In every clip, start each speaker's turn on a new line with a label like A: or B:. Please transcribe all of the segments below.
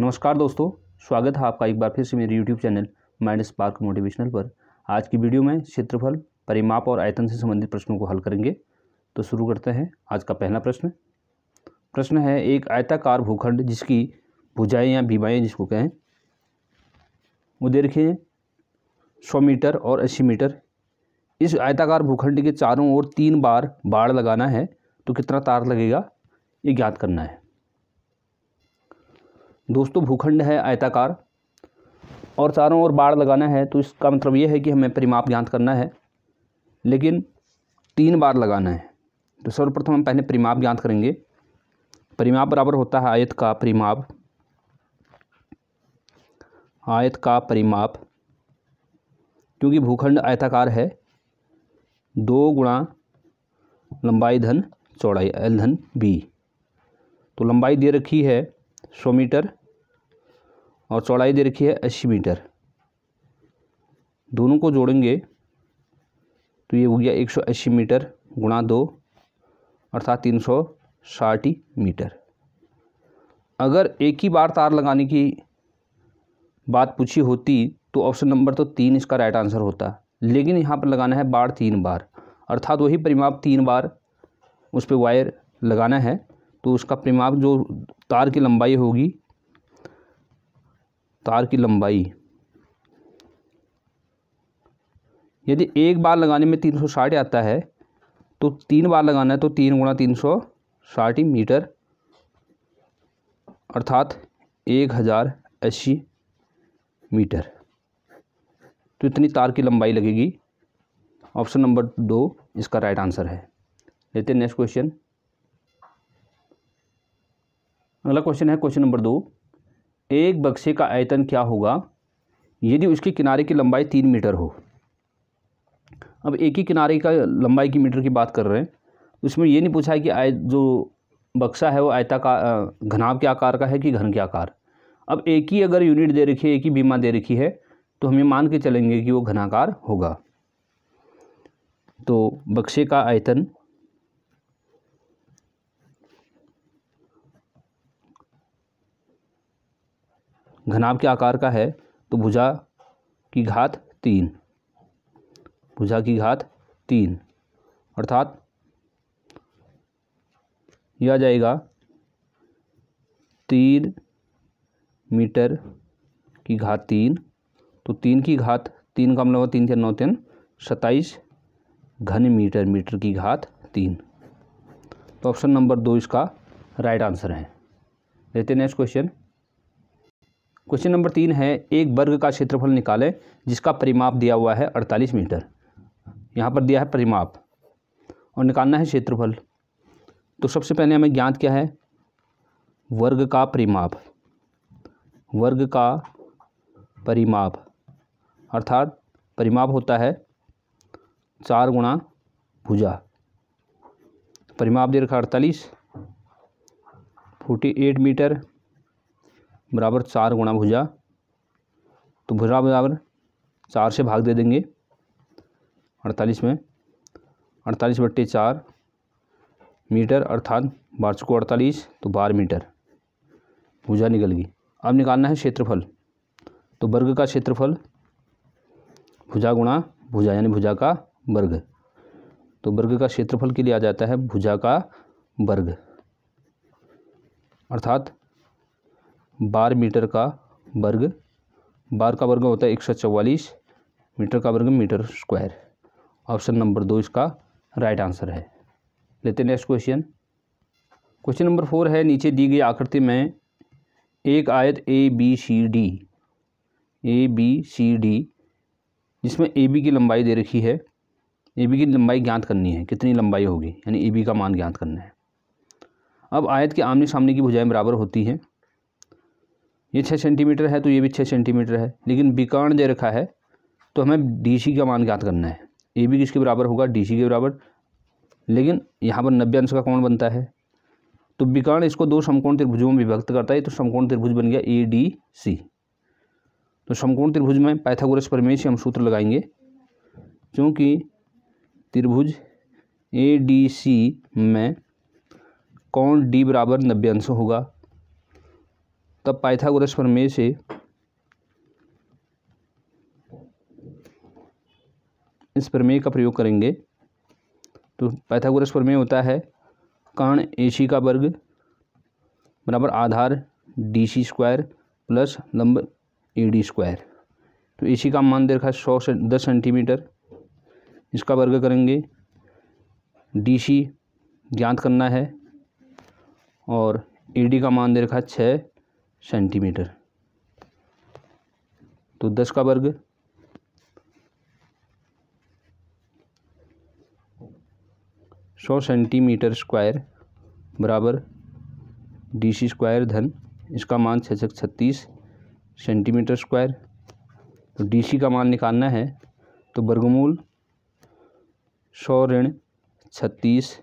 A: नमस्कार दोस्तों स्वागत है आपका एक बार फिर से मेरे YouTube channel Mind Spark motivational पर आज की वीडियो में क्षेत्रफल परिमाप और आयतन से संबंधित प्रश्नों को हल करेंगे तो शुरू करते हैं आज का पहला प्रश्न प्रश्न है एक आयताकार भूखंड जिसकी भुजाएँ या बीमाएँ जिसको कहें वो दे रखे हैं सौ मीटर और अस्सी मीटर इस आयताकार भूखंड के चारों ओर तीन बार बाढ़ लगाना है तो कितना तार लगेगा ये ज्ञात करना है दोस्तों भूखंड है आयताकार और चारों ओर बाढ़ लगाना है तो इसका मतलब ये है कि हमें परिमाप ज्ञात करना है लेकिन तीन बार लगाना है तो सर्वप्रथम हम पहले परिमाप ज्ञात करेंगे परिमाप बराबर होता है आयत का परिमाप आयत का परिमाप क्योंकि भूखंड आयताकार है दो गुणा लंबाई धन चौड़ाई एल धन बी तो लंबाई दे रखी है सौ मीटर और चौड़ाई दे रखी है अस्सी मीटर दोनों को जोड़ेंगे तो ये हो गया एक सौ अस्सी मीटर गुणा दो अर्थात तीन सौ साठ मीटर अगर एक ही बार तार लगाने की बात पूछी होती तो ऑप्शन नंबर तो तीन इसका राइट आंसर होता लेकिन यहाँ पर लगाना है बार तीन बार अर्थात वही परिमाप तीन बार उस पर वायर लगाना है तो उसका परिमाप जो तार की लंबाई होगी तार की लंबाई यदि एक बार लगाने में तीन सौ साठ आता है तो तीन बार लगाना है तो तीन गुणा तीन सौ साठ मीटर अर्थात एक हज़ार अस्सी मीटर तो इतनी तार की लंबाई लगेगी ऑप्शन नंबर दो इसका राइट आंसर है लेते हैं नेक्स्ट क्वेश्चन अगला क्वेश्चन है क्वेश्चन नंबर दो एक बक्से का आयतन क्या होगा यदि उसके किनारे की लंबाई तीन मीटर हो अब एक ही किनारे का लंबाई की मीटर की बात कर रहे हैं उसमें ये नहीं पूछा है कि आय जो बक्सा है वो आयताकार घनाव के आकार का है कि घन के आकार अब एक ही अगर यूनिट दे रखी है एक ही बीमा दे रखी है तो हम ये मान के चलेंगे कि वो घनाकार होगा तो बक्से का आयतन घनाभ के आकार का है तो भुजा की घात तीन भुजा की घात तीन अर्थात यह आ जाएगा तीन मीटर की घात तीन तो तीन की घात तीन का मतलब तीन तीन नौ तीन सत्ताईस घन मीटर मीटर की घात तीन तो ऑप्शन नंबर दो इसका राइट आंसर है लेते नेक्स्ट क्वेश्चन क्वेश्चन नंबर तीन है एक वर्ग का क्षेत्रफल निकालें जिसका परिमाप दिया हुआ है अड़तालीस मीटर यहाँ पर दिया है परिमाप और निकालना है क्षेत्रफल तो सबसे पहले हमें ज्ञात क्या है वर्ग का परिमाप वर्ग का परिमाप अर्थात परिमाप होता है चार गुणा भुजा परिमाप दे रखा अड़तालीस फोर्टी एट मीटर बराबर चार गुणा भुजा तो भुजा बराबर चार से भाग दे देंगे अड़तालीस में अड़तालीस बट्टे चार मीटर अर्थात बार चुको अड़तालीस तो बार मीटर भुजा निकल गई अब निकालना है क्षेत्रफल तो वर्ग का क्षेत्रफल भुजा गुणा भुजा यानी भुजा का वर्ग तो वर्ग का क्षेत्रफल के लिए आ जाता है भुजा का वर्ग अर्थात बार मीटर का वर्ग बार का वर्ग होता है एक सौ चौवालीस मीटर का वर्ग मीटर स्क्वायर ऑप्शन नंबर दो इसका राइट आंसर है लेते next question question number four है नीचे दी गई आकृति में एक आयत A B C D A B C D जिसमें ए बी की लंबाई दे रखी है ए बी की लंबाई ज्ञात करनी है कितनी लंबाई होगी यानी ए बी का मान ज्ञात करना है अब आयत के आमने सामने की भुजाएं बराबर होती हैं ये छः सेंटीमीटर है तो ये भी छः सेंटीमीटर है लेकिन विकर्ण दे रखा है तो हमें डी सी का मान ज्ञात करना है ए बी किसके बराबर होगा डी सी के बराबर लेकिन यहाँ पर नब्बे अंश का कौन बनता है तो विकर्ण इसको दो समकोण त्रिभुजों में विभक्त करता है तो समकोण त्रिभुज बन गया ए डी सी तो समकोण त्रिभुज में पाइथागोरस परमेश से हम सूत्र लगाएंगे क्योंकि त्रिभुज ए डी सी में कौन डी बराबर नब्बे अंश होगा तब पाइथागोरस प्रमेय से इस प्रमेय का प्रयोग करेंगे तो पाइथागोरस प्रमेय होता है कर्ण ए सी का वर्ग बराबर आधार डी सी स्क्वायर प्लस लंब ए डी स्क्वायर तो ए सी का मान दे रखा है सौ से दस सेंटीमीटर इसका वर्ग करेंगे डी सी ज्ञात करना है और ए डी का मान दे रखा है छः सेंटीमीटर तो दस का वर्ग सौ सेंटीमीटर स्क्वायर बराबर डी सी स्क्वायर धन इसका मान छः सौ छत्तीस सेंटीमीटर स्क्वायर तो डी सी का मान निकालना है तो वर्गमूल सौ ऋण छत्तीस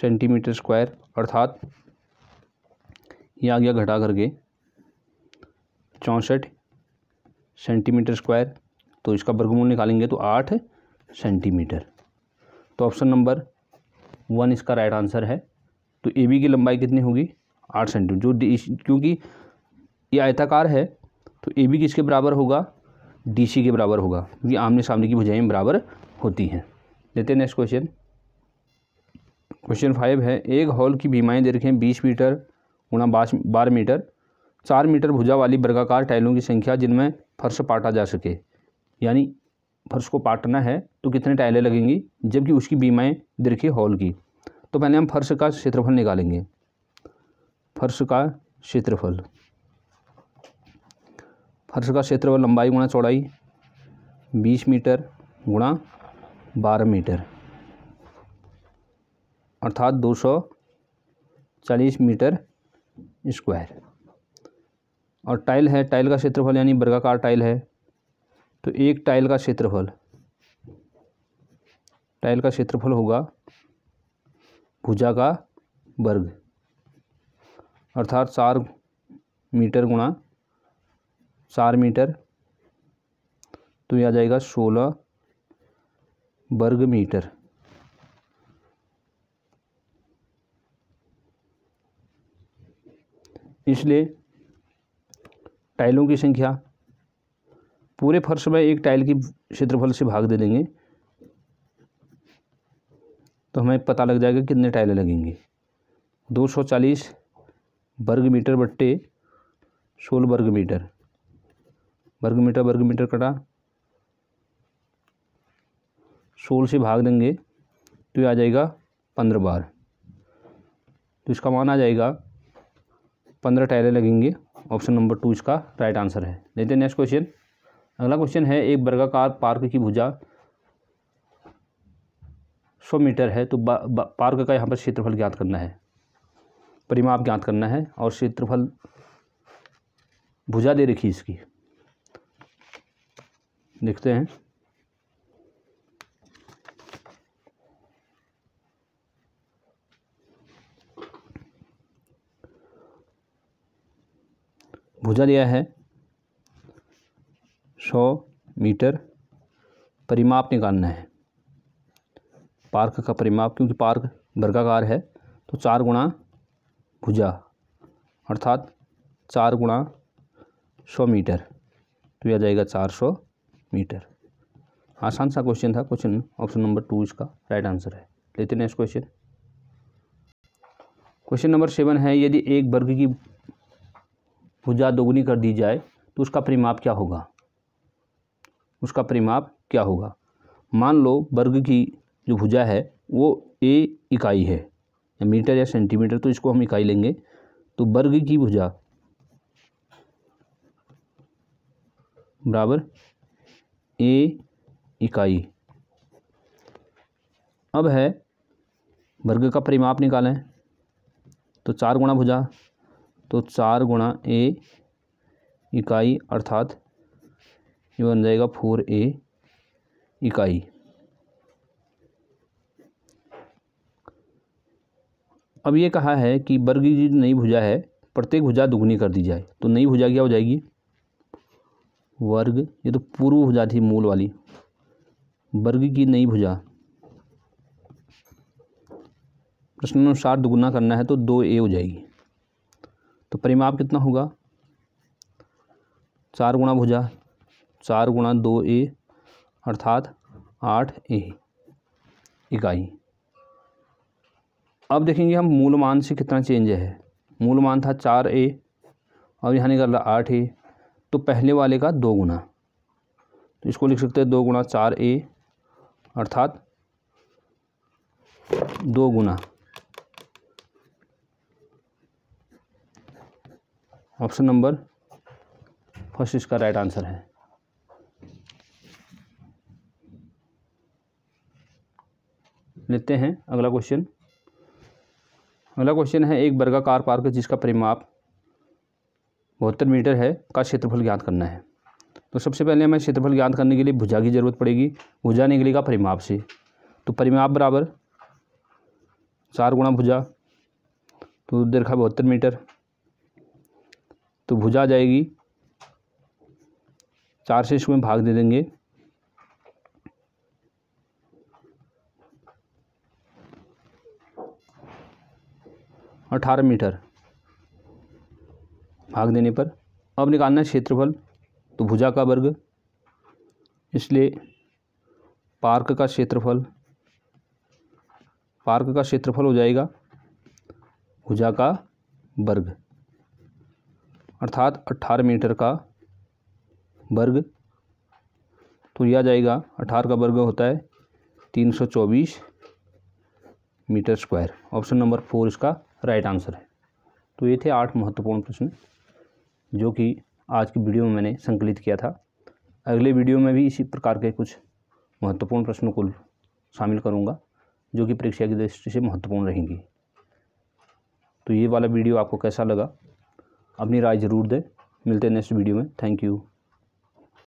A: सेंटीमीटर स्क्वायर अर्थात ये आ गया घटा करके चौंसठ सेंटीमीटर स्क्वायर तो इसका वर्गमूल निकालेंगे तो आठ सेंटीमीटर तो ऑप्शन नंबर वन इसका राइट आंसर है तो ए बी की लंबाई कितनी होगी आठ सेंटीमीटर जो क्योंकि ये आयताकार है तो ए बी किसके बराबर होगा डी सी के बराबर होगा क्योंकि आमने सामने की भुजाएं बराबर होती हैं लेते हैं नेक्स्ट क्वेश्चन क्वेश्चन फाइव है एक हॉल की बीमाएँ दे बीस मीटर गुणा बारह मीटर चार मीटर भुजा वाली वर्गाकार टाइलों की संख्या जिनमें फर्श पाटा जा सके यानी फर्श को पाटना है तो कितने टाइलें लगेंगी जबकि उसकी बीमाएँ दिखे हॉल की तो पहले हम फर्श का क्षेत्रफल निकालेंगे फर्श का क्षेत्रफल फर्श का क्षेत्रफल लंबाई गुणा चौड़ाई बीस मीटर गुणा बारह मीटर अर्थात 240 मीटर स्क्वायर और टाइल है टाइल का क्षेत्रफल यानी वर्गाकार टाइल है तो एक टाइल का क्षेत्रफल टाइल का क्षेत्रफल होगा भुजा का वर्ग अर्थात चार मीटर गुणा चार मीटर तो यह आ जाएगा सोलह वर्ग मीटर इसलिए टाइलों की संख्या पूरे फर्श में एक टाइल की क्षेत्रफल से भाग दे देंगे तो हमें पता लग जाएगा कितने टाइलें लगेंगी 240 वर्ग मीटर बट्टे सोलह वर्ग मीटर वर्ग मीटर वर्ग मीटर कटा सोल से भाग देंगे तो ये आ जाएगा पंद्रह बार तो इसका मान आ जाएगा पंद्रह टायरे लगेंगे ऑप्शन नंबर टू इसका राइट आंसर है लेते हैं नेक्स्ट क्वेश्चन अगला क्वेश्चन है एक वर्गाकार पार्क की भुजा सौ मीटर है तो बा, बा, पार्क का यहाँ पर क्षेत्रफल ज्ञात करना है परिमाप ज्ञात करना है और क्षेत्रफल भुजा दे रखी इसकी देखते हैं भुजा दिया है सौ मीटर परिमाप निकालना है पार्क का परिमाप क्योंकि पार्क वर्गाकार है तो चार गुणा भुजा अर्थात चार गुणा सौ मीटर तो यह आ जाएगा चार सौ मीटर आसान सा क्वेश्चन था क्वेश्चन ऑप्शन नंबर टू इसका राइट आंसर है लेते next question question number seven है यदि एक वर्ग की भुजा दोगुनी कर दी जाए तो उसका परिमाप क्या होगा उसका परिमाप क्या होगा मान लो वर्ग की जो भुजा है वो ए इकाई है या मीटर या सेंटीमीटर तो इसको हम इकाई लेंगे तो वर्ग की भुजा बराबर ए इकाई अब है वर्ग का परिमाप निकालें तो चार गुणा भुजा तो चार गुणा ए इकाई अर्थात ये बन जाएगा फोर ए इकाई अब ये कहा है कि वर्गीय जो नई भुजा है प्रत्येक भुजा दुगनी कर दी जाए तो नई भुजा क्या हो जाएगी वर्ग ये तो पूर्व भुजा थी मूल वाली वर्ग की नई भुजा प्रश्न अनुसार दुगुना करना है तो दो ए हो जाएगी तो परिमाप कितना होगा चार गुणा भुजा चार गुणा दो ए अर्थात आठ ए इकाई अब देखेंगे हम मूल मान से कितना चेंज है मूल मान था चार ए और यहाँ निकल रहा आठ ए तो पहले वाले का दो गुना तो इसको लिख सकते हैं दो गुना चार ए अर्थात दो गुना ऑप्शन नंबर फर्स्ट इसका राइट आंसर है लेते हैं अगला क्वेश्चन अगला क्वेश्चन है एक वर्गाकार पार्क जिसका परिमाप बहत्तर मीटर है का क्षेत्रफल ज्ञात करना है तो सबसे पहले हमें क्षेत्रफल ज्ञात करने के लिए भुजा की ज़रूरत पड़ेगी भुजा निकलेगा परिमाप से तो परिमाप बराबर चार गुणा भुजा तो दीर्घा बहत्तर मीटर तो भुजा जाएगी चार से इसमें भाग दे देंगे अठारह मीटर भाग देने पर अब निकालना है क्षेत्रफल तो भुजा का वर्ग इसलिए पार्क का क्षेत्रफल पार्क का क्षेत्रफल हो जाएगा भुजा का वर्ग अर्थात अट्ठारह मीटर का वर्ग तो यह आ जाएगा 18 का वर्ग होता है तीन सौ चौबीस metre square option number four इसका राइट आंसर है तो ये थे आठ महत्वपूर्ण प्रश्न जो कि आज की वीडियो में मैंने संकलित किया था अगले वीडियो में भी इसी प्रकार के कुछ महत्वपूर्ण प्रश्नों को शामिल करूँगा जो कि परीक्षा की दृष्टि से महत्वपूर्ण रहेंगी तो ये वाला वीडियो आपको कैसा लगा अपनी राय ज़रूर दें मिलते हैं नेक्स्ट वीडियो में थैंक यू